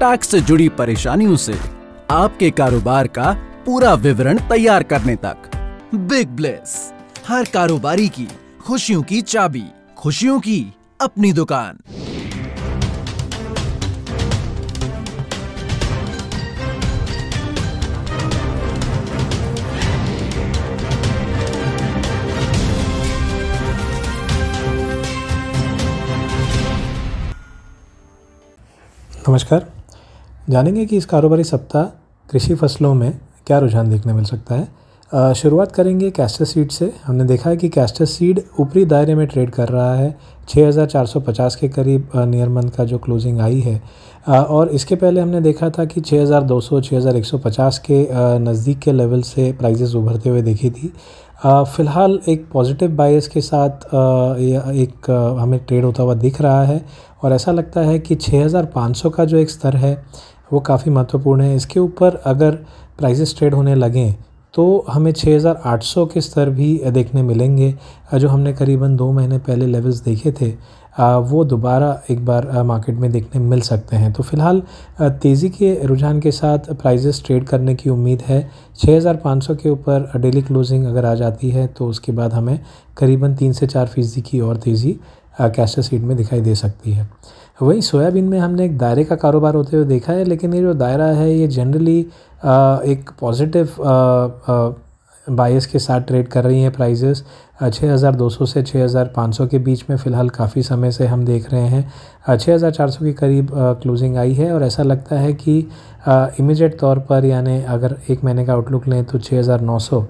tax से जुड़ी परेशानियों से आपके कारोबार का पूरा विवरण तैयार करने तक बिग ब्लेस हर कारोबारी की खुशियों की चाबी खुशियों की अपनी दुकान नमस्कार जानेंगे कि इस कारोबारी सप्ताह कृषि फसलों में क्या रुझान देखने मिल सकता है शुरुआत करेंगे कैस्टर सीड से हमने देखा है कि कैस्टर सीड ऊपरी दायरे में ट्रेड कर रहा है 6450 के करीब नियर मंथ का जो क्लोजिंग आई है और इसके पहले हमने देखा था कि 6200 6150 के नज़दीक के लेवल से प्राइजेस उभरते हुए देखी थी फ़िलहाल एक पॉजिटिव बायस के साथ एक हमें ट्रेड होता हुआ दिख रहा है और ऐसा लगता है कि 6500 का जो एक स्तर है वो काफ़ी महत्वपूर्ण है इसके ऊपर अगर प्राइसेस ट्रेड होने लगें तो हमें 6800 के स्तर भी देखने मिलेंगे जो हमने करीबन दो महीने पहले लेवल्स देखे थे वो दोबारा एक बार मार्केट में देखने मिल सकते हैं तो फ़िलहाल तेज़ी के रुझान के साथ प्राइजेस ट्रेड करने की उम्मीद है 6500 के ऊपर डेली क्लोजिंग अगर आ जाती है तो उसके बाद हमें करीबन तीन से चार फीसदी की और तेज़ी कैस्टर सीड में दिखाई दे सकती है वहीं सोयाबीन में हमने एक दायरे का कारोबार होते हुए देखा है लेकिन ये जो दायरा है ये जनरली एक पॉजिटिव बायस के साथ ट्रेड कर रही हैं प्राइजेस 6,200 से 6,500 के बीच में फ़िलहाल काफ़ी समय से हम देख रहे हैं 6,400 के करीब क्लोजिंग आई है और ऐसा लगता है कि इमीडिएट तौर पर यानी अगर एक महीने का आउटलुक लें तो 6,900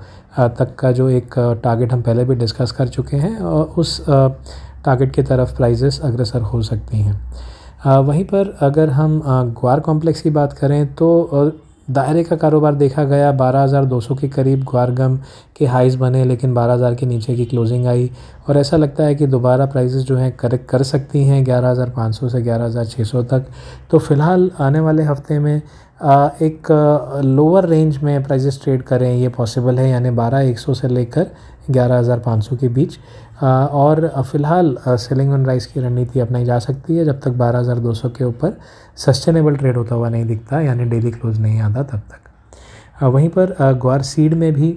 तक का जो एक टारगेट हम पहले भी डिस्कस कर चुके हैं उस टारगेट की तरफ प्राइजेस अग्रसर हो सकती हैं वहीं पर अगर हम ग्वार कॉम्प्लेक्स की बात करें तो दायरे का कारोबार देखा गया 12,200 के करीब ग्वारगम के हाइज बने लेकिन 12,000 के नीचे की क्लोजिंग आई और ऐसा लगता है कि दोबारा प्राइसेस जो हैं करेक्ट कर सकती हैं 11,500 से 11,600 तक तो फ़िलहाल आने वाले हफ्ते में एक लोअर रेंज में प्राइजेस ट्रेड करें ये पॉसिबल है यानी बारह एक सौ से लेकर ग्यारह हज़ार पाँच सौ के बीच और फ़िलहाल सेलिंग ऑन राइस की रणनीति अपनाई जा सकती है जब तक बारह हज़ार दो सौ के ऊपर सस्टेनेबल ट्रेड होता हुआ नहीं दिखता यानी डेली क्लोज नहीं आता तब तक वहीं पर ग्वार सीड में भी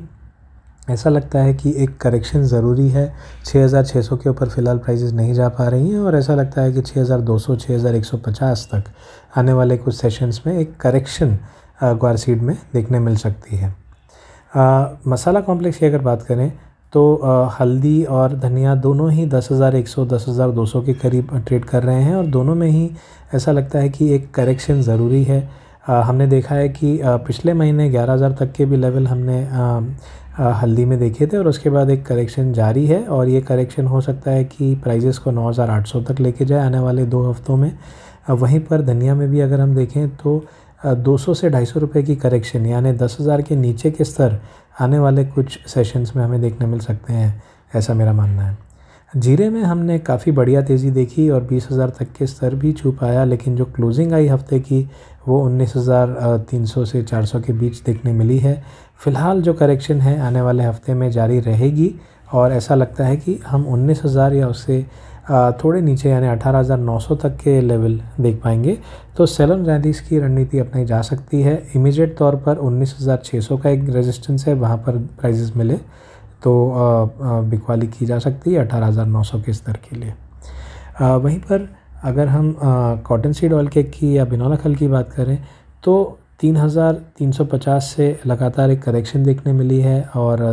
ऐसा लगता है कि एक करेक्शन ज़रूरी है 6600 के ऊपर फ़िलहाल प्राइसेस नहीं जा पा रही हैं और ऐसा लगता है कि 6200 6150 तक आने वाले कुछ सेशंस में एक करेक्शन ग्वार सीड में देखने मिल सकती है आ, मसाला कॉम्प्लेक्स की अगर बात करें तो आ, हल्दी और धनिया दोनों ही 10,100 10,200 के करीब ट्रेड कर रहे हैं और दोनों में ही ऐसा लगता है कि एक करेक्शन ज़रूरी है हमने देखा है कि पिछले महीने 11000 तक के भी लेवल हमने हल्दी में देखे थे और उसके बाद एक करेक्शन जारी है और ये करेक्शन हो सकता है कि प्राइजेस को 9800 तक लेके जाए आने वाले दो हफ्तों में वहीं पर धनिया में भी अगर हम देखें तो 200 से ढाई सौ रुपये की करेक्शन यानी दस हज़ार के नीचे के स्तर आने वाले कुछ सेशंस में हमें देखने मिल सकते हैं ऐसा मेरा मानना है जीरे में हमने काफ़ी बढ़िया तेज़ी देखी और 20,000 तक के स्तर भी छू पाया लेकिन जो क्लोजिंग आई हफ्ते की वो 19,300 से 400 के बीच देखने मिली है फ़िलहाल जो करेक्शन है आने वाले हफ्ते में जारी रहेगी और ऐसा लगता है कि हम 19,000 या उससे थोड़े नीचे यानी 18,900 तक के लेवल देख पाएंगे तो सेलन रैलीस की रणनीति अपनाई जा सकती है इमीडिएट तौर पर 19,600 का एक रेजिस्टेंस है वहाँ पर प्राइजेस मिले तो बिकवाली की जा सकती है अठारह हज़ार नौ सौ के स्तर के लिए वहीं पर अगर हम कॉटन सीड ऑयल केक की या बिनौला खल की बात करें तो तीन हज़ार तीन सौ पचास से लगातार एक करेक्शन देखने मिली है और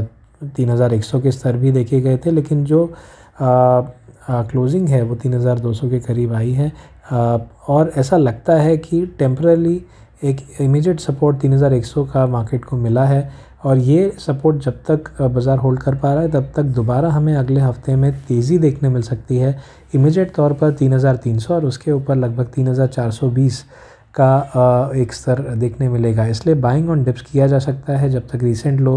तीन हज़ार एक सौ के स्तर भी देखे गए थे लेकिन जो आ, आ, क्लोजिंग है वो तीन हज़ार दो सौ के करीब आई है आ, और ऐसा लगता है कि टेम्परली एक इमीडिएट सपोर्ट तीन हज़ार एक सौ का मार्केट को मिला है और ये सपोर्ट जब तक बाज़ार होल्ड कर पा रहा है तब तक दोबारा हमें अगले हफ्ते में तेज़ी देखने मिल सकती है इमिजिएट तौर पर 3300 और उसके ऊपर लगभग 3420 का एक स्तर देखने मिलेगा इसलिए बाइंग ऑन डिप्स किया जा सकता है जब तक रिसेंट लो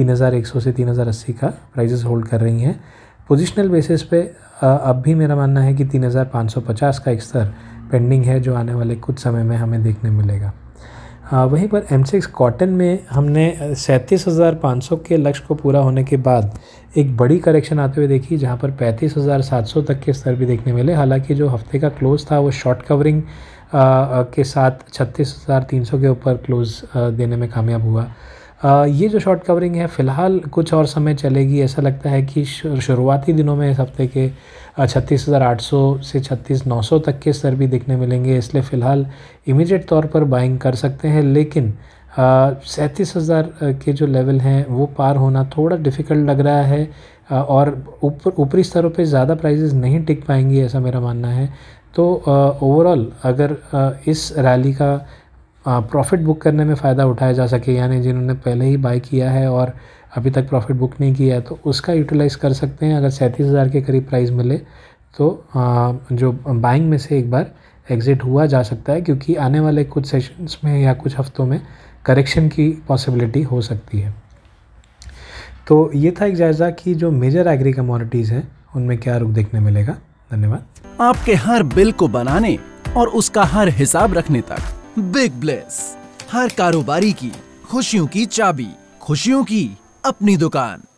3100 से 3080 का प्राइजेस होल्ड कर रही हैं पोजिशनल बेसिस पे अब भी मेरा मानना है कि 3550 का एक स्तर पेंडिंग है जो आने वाले कुछ समय में हमें देखने मिलेगा हाँ, वहीं पर एम सिक्स कॉटन में हमने सैंतीस हज़ार पाँच सौ के लक्ष्य को पूरा होने के बाद एक बड़ी करेक्शन आते हुए देखी जहां पर पैंतीस हज़ार सात सौ तक के स्तर भी देखने मिले हालांकि जो हफ्ते का क्लोज़ था वो शॉर्ट कवरिंग के साथ छत्तीस हज़ार तीन सौ के ऊपर क्लोज़ देने में कामयाब हुआ ये जो शॉर्ट कवरिंग है फ़िलहाल कुछ और समय चलेगी ऐसा लगता है कि शुरुआती दिनों में इस हफ्ते के छत्तीस हज़ार आठ सौ से छत्तीस नौ सौ तक के स्तर भी देखने मिलेंगे इसलिए फ़िलहाल इमीडिएट तौर पर बाइंग कर सकते हैं लेकिन सैंतीस हज़ार के जो लेवल हैं वो पार होना थोड़ा डिफ़िकल्ट लग रहा है और ऊपर ऊपरी स्तरों पे ज़्यादा प्राइजेस नहीं टिक पाएंगी ऐसा मेरा मानना है तो ओवरऑल अगर आ, इस रैली का प्रॉफ़िट बुक करने में फ़ायदा उठाया जा सके यानी जिन्होंने पहले ही बाय किया है और अभी तक प्रॉफ़िट बुक नहीं किया है तो उसका यूटिलाइज़ कर सकते हैं अगर सैंतीस हज़ार के करीब प्राइस मिले तो जो बाइंग में से एक बार एग्ज़िट हुआ जा सकता है क्योंकि आने वाले कुछ सेशंस में या कुछ हफ़्तों में करेक्शन की पॉसिबिलिटी हो सकती है तो ये था एक जायज़ा कि जो मेजर एग्री कमोडिटीज़ हैं उनमें क्या रुख देखने मिलेगा धन्यवाद आपके हर बिल को बनाने और उसका हर हिसाब रखने तक बिग ब्लेस हर कारोबारी की खुशियों की चाबी खुशियों की अपनी दुकान